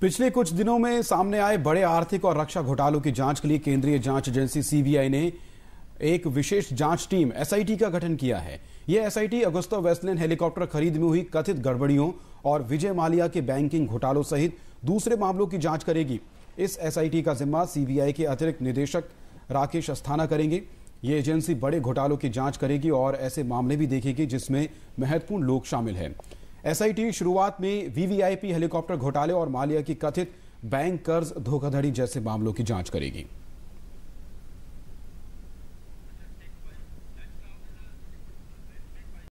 पिछले कुछ दिनों में सामने आए बड़े आर्थिक और रक्षा घोटालों की जांच के लिए केंद्रीय जांच एजेंसी सीबीआई ने एक विशेष जांच टीम एसआईटी का गठन किया है यह एसआईटी अगस्तो वेस्टलैंड हेलीकॉप्टर खरीद में हुई कथित गड़बड़ियों और विजय मालिया के बैंकिंग घोटालों सहित दूसरे मामलों की जांच करेगी इस एसआईटी का जिम्मा सीबीआई के अतिरिक्त निदेशक राकेश अस्थाना करेंगे ये एजेंसी बड़े घोटालों की जांच करेगी और ऐसे मामले भी देखेगी जिसमें महत्वपूर्ण लोग शामिल हैं एसआईटी शुरुआत में वीवीआईपी हेलीकॉप्टर घोटाले और मालिया की कथित बैंक कर्ज धोखाधड़ी जैसे मामलों की जांच करेगी